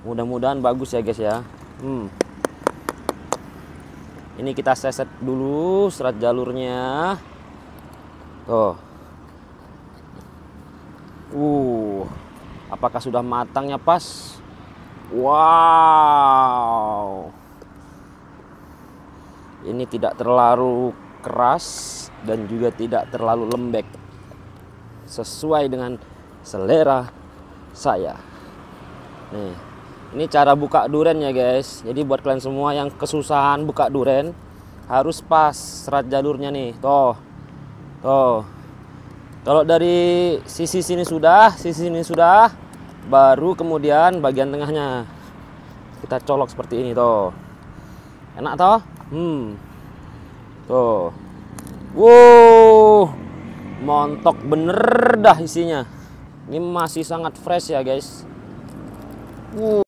mudah-mudahan bagus ya guys ya hmm. ini kita seset dulu serat jalurnya tuh uh apakah sudah matangnya pas wow ini tidak terlalu keras dan juga tidak terlalu lembek sesuai dengan selera saya nih ini cara buka duren ya guys jadi buat kalian semua yang kesusahan buka duren harus pas serat jalurnya nih toh toh kalau dari sisi sini sudah sisi sini sudah baru kemudian bagian tengahnya kita colok seperti ini toh enak toh hmm Toh. wow montok bener dah isinya ini masih sangat fresh ya guys wow